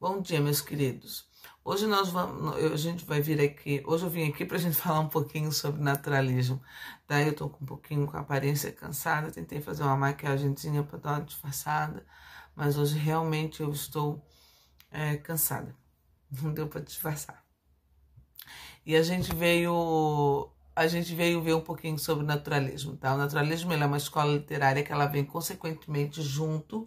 Bom dia, meus queridos. Hoje nós vamos, a gente vai vir aqui. Hoje eu vim aqui para a gente falar um pouquinho sobre naturalismo. Daí eu estou com um pouquinho com a aparência cansada, tentei fazer uma maquiagemzinha para dar uma disfarçada, mas hoje realmente eu estou é, cansada. Não deu para disfarçar. E a gente veio a gente veio ver um pouquinho sobre naturalismo, tá? O naturalismo é uma escola literária que ela vem consequentemente junto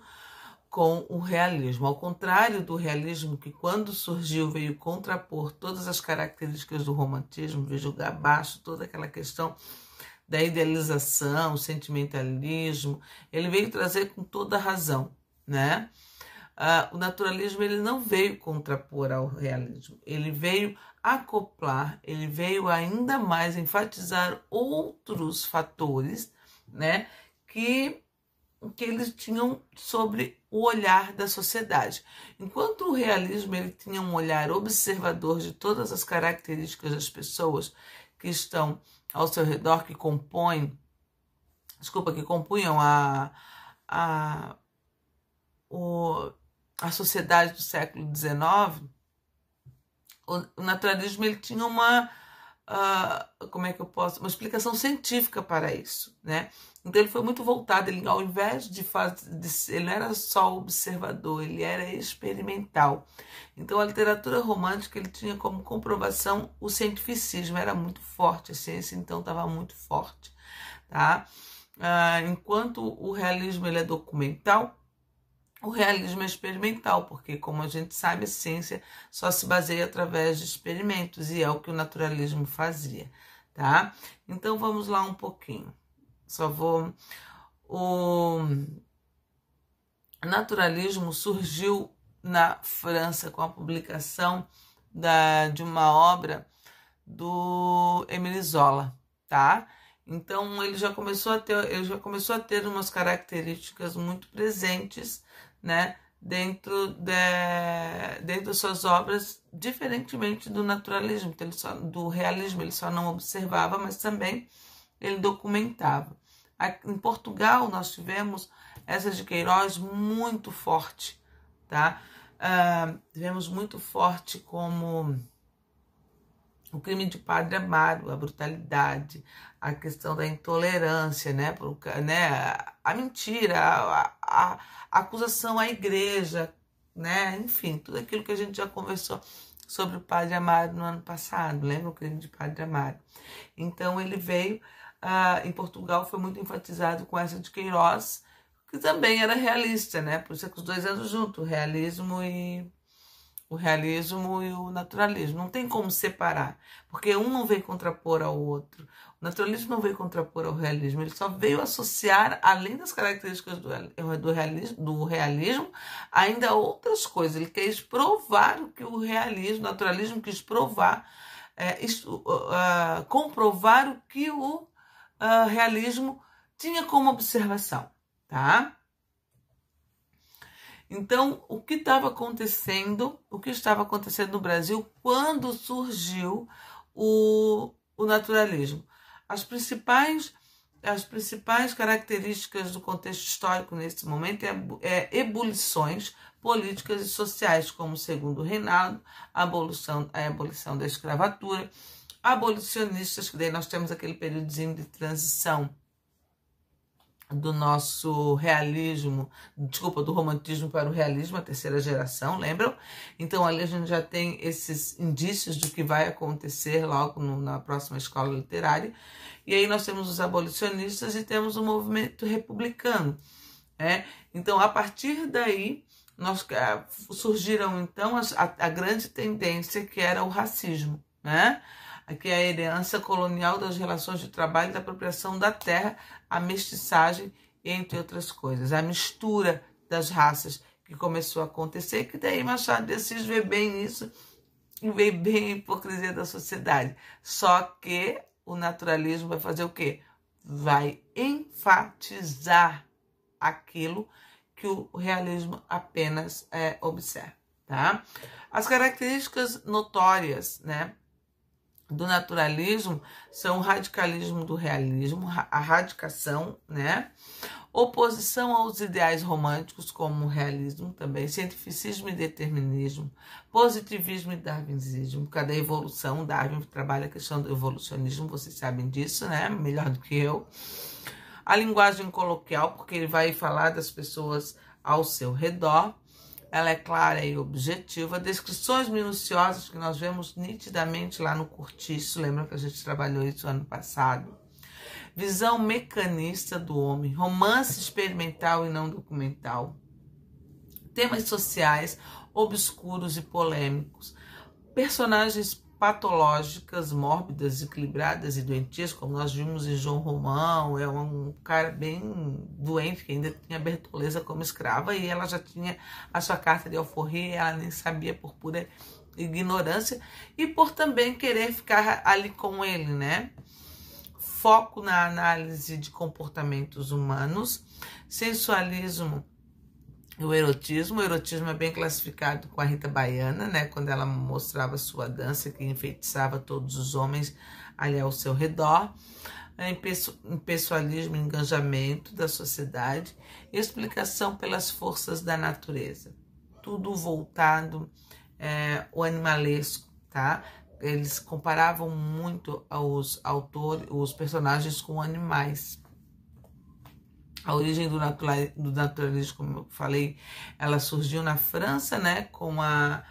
com o realismo. Ao contrário do realismo, que quando surgiu veio contrapor todas as características do romantismo, veio jogar abaixo toda aquela questão da idealização, sentimentalismo, ele veio trazer com toda a razão, né? Ah, o naturalismo ele não veio contrapor ao realismo, ele veio acoplar, ele veio ainda mais enfatizar outros fatores, né, que que eles tinham sobre o olhar da sociedade. Enquanto o realismo ele tinha um olhar observador de todas as características das pessoas que estão ao seu redor, que compõem, desculpa, que compunham a, a, o, a sociedade do século XIX, o naturalismo ele tinha uma uh, como é que eu posso, uma explicação científica para isso, né? Então ele foi muito voltado, ele ao invés de fazer, ele não era só observador, ele era experimental. Então a literatura romântica ele tinha como comprovação o cientificismo, era muito forte, a ciência então estava muito forte, tá? Uh, enquanto o realismo ele é documental, o realismo é experimental, porque, como a gente sabe, a ciência só se baseia através de experimentos, e é o que o naturalismo fazia, tá? Então, vamos lá um pouquinho. Só vou. O naturalismo surgiu na França com a publicação da, de uma obra do Emile Zola, tá? Então ele já começou a ter, ele já começou a ter umas características muito presentes, né, dentro de, dentro das suas obras, diferentemente do naturalismo, então, só, do realismo, ele só não observava, mas também ele documentava. em Portugal nós tivemos essa de Queiroz muito forte, tá? Uh, tivemos muito forte como o crime de Padre Amaro, a brutalidade, a questão da intolerância, né, né a mentira, a, a, a acusação à igreja, né, enfim, tudo aquilo que a gente já conversou sobre o Padre Amaro no ano passado, lembra o crime de Padre Amaro? Então ele veio ah, em Portugal, foi muito enfatizado com essa de Queiroz, que também era realista, né? Por isso é que os dois andam juntos, realismo e o realismo e o naturalismo. Não tem como separar, porque um não veio contrapor ao outro. O naturalismo não veio contrapor ao realismo, ele só veio associar, além das características do, do, realismo, do realismo, ainda outras coisas. Ele quis provar o que o realismo, o naturalismo quis provar, é, isso, uh, comprovar o que o uh, realismo tinha como observação, tá? Então, o que estava acontecendo, o que estava acontecendo no Brasil quando surgiu o, o naturalismo? As principais, as principais características do contexto histórico nesse momento é, é ebulições políticas e sociais, como o segundo reinado, a abolição, a abolição da escravatura, abolicionistas, que daí nós temos aquele períodozinho de transição do nosso realismo, desculpa, do romantismo para o realismo, a terceira geração, lembram? Então ali a gente já tem esses indícios do que vai acontecer logo no, na próxima escola literária. E aí nós temos os abolicionistas e temos o movimento republicano. Né? Então a partir daí nós, eh, surgiram então a, a grande tendência que era o racismo. Né? Aqui é a herança colonial das relações de trabalho, da apropriação da terra, a mestiçagem, entre outras coisas. A mistura das raças que começou a acontecer, que daí Machado de Assis vê bem isso e vê bem a hipocrisia da sociedade. Só que o naturalismo vai fazer o quê? Vai enfatizar aquilo que o realismo apenas é, observa. Tá? As características notórias né, do naturalismo são o radicalismo do realismo, a radicação, né? Oposição aos ideais românticos como o realismo também, cientificismo e determinismo, positivismo e darwinismo. cada evolução, Darwin trabalha a questão do evolucionismo, vocês sabem disso, né? Melhor do que eu. A linguagem coloquial, porque ele vai falar das pessoas ao seu redor ela é clara e objetiva. Descrições minuciosas que nós vemos nitidamente lá no cortiço, lembra que a gente trabalhou isso ano passado? Visão mecanista do homem, romance experimental e não documental. Temas sociais obscuros e polêmicos. Personagens patológicas, mórbidas, equilibradas e doentias, como nós vimos em João Romão, é um cara bem doente que ainda tinha Bertoleza como escrava e ela já tinha a sua carta de alforria, ela nem sabia por pura ignorância e por também querer ficar ali com ele, né? Foco na análise de comportamentos humanos, sensualismo o erotismo. O erotismo é bem classificado com a Rita Baiana, né? Quando ela mostrava sua dança que enfeitiçava todos os homens ali ao seu redor. É, impessoalismo, engajamento da sociedade, explicação pelas forças da natureza. Tudo voltado é, o animalesco, tá? Eles comparavam muito os autores, os personagens com animais. A origem do, naturalismo, como eu falei, ela surgiu na França, né, com, a,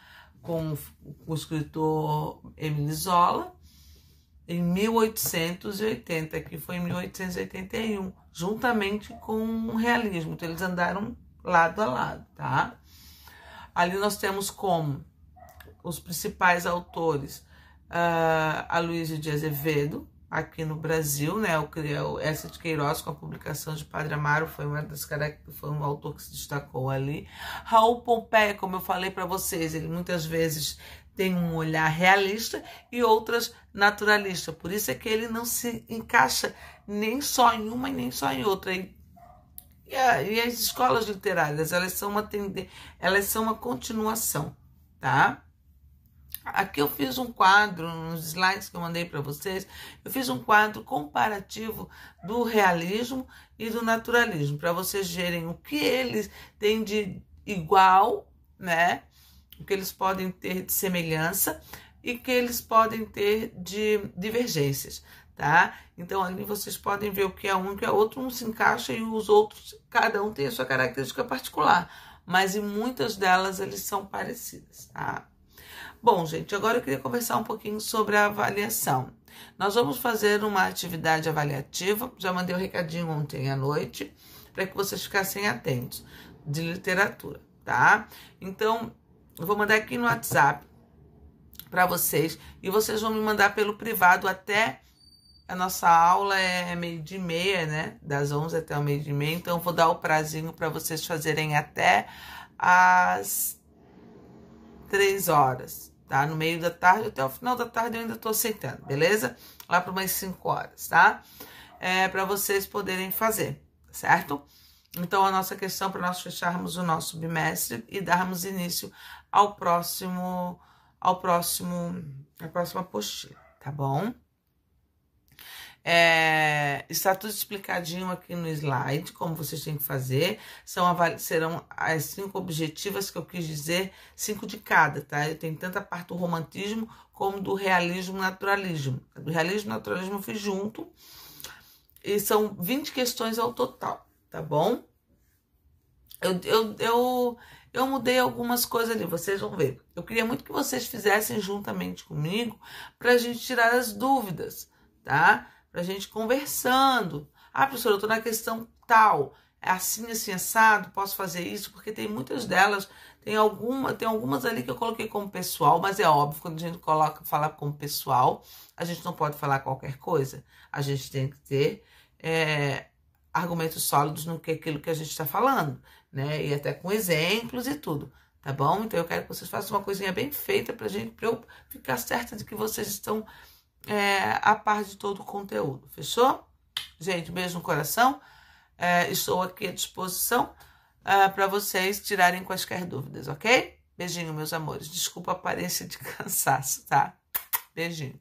com o escritor Emile Zola, em 1880, que foi em 1881, juntamente com o realismo. Então, eles andaram lado a lado, tá? Ali nós temos como os principais autores uh, Aloysio de Azevedo, aqui no Brasil, né? O essa de Queiroz com a publicação de Padre Amaro foi uma das foi um autor que se destacou ali. Raul Pompeia, como eu falei para vocês, ele muitas vezes tem um olhar realista e outras naturalista. Por isso é que ele não se encaixa nem só em uma e nem só em outra. E, e, a, e as escolas literárias, elas são uma elas são uma continuação, tá? Aqui eu fiz um quadro, nos slides que eu mandei para vocês, eu fiz um quadro comparativo do realismo e do naturalismo, para vocês verem o que eles têm de igual, né? O que eles podem ter de semelhança e que eles podem ter de divergências, tá? Então ali vocês podem ver o que é um e o que é outro, um se encaixa e os outros, cada um tem a sua característica particular, mas em muitas delas eles são parecidas, tá? Bom, gente, agora eu queria conversar um pouquinho sobre a avaliação. Nós vamos fazer uma atividade avaliativa, já mandei o um recadinho ontem à noite, para que vocês ficassem atentos, de literatura, tá? Então, eu vou mandar aqui no WhatsApp para vocês, e vocês vão me mandar pelo privado até a nossa aula é meio de meia, né? Das 11 até o meio de meia. Então, vou dar o prazinho para vocês fazerem até as 3 horas, tá? No meio da tarde até o final da tarde eu ainda tô aceitando, beleza? Lá para umas 5 horas, tá? É para vocês poderem fazer, certo? Então a nossa questão para nós fecharmos o nosso bimestre e darmos início ao próximo ao próximo à próxima apostila, tá bom? É, está tudo explicadinho aqui no slide, como vocês têm que fazer. São, serão as cinco objetivas que eu quis dizer, cinco de cada, tá? Eu tenho tanto a parte do romantismo como do realismo naturalismo. Do realismo naturalismo eu fiz junto. E são 20 questões ao total, tá bom? Eu, eu, eu, eu mudei algumas coisas ali, vocês vão ver. Eu queria muito que vocês fizessem juntamente comigo para a gente tirar as dúvidas, tá? para a gente conversando. Ah, professora, eu estou na questão tal, é assim, assim, assado, posso fazer isso? Porque tem muitas delas, tem, alguma, tem algumas ali que eu coloquei como pessoal, mas é óbvio, quando a gente coloca, fala como pessoal, a gente não pode falar qualquer coisa. A gente tem que ter é, argumentos sólidos no que aquilo que a gente está falando, né? E até com exemplos e tudo tá bom? Então eu quero que vocês façam uma coisinha bem feita pra gente, pra eu ficar certa de que vocês estão é, a parte de todo o conteúdo, fechou? Gente, beijo no coração. É, estou aqui à disposição é, para vocês tirarem quaisquer dúvidas, ok? Beijinho, meus amores. Desculpa a aparência de cansaço, tá? Beijinho.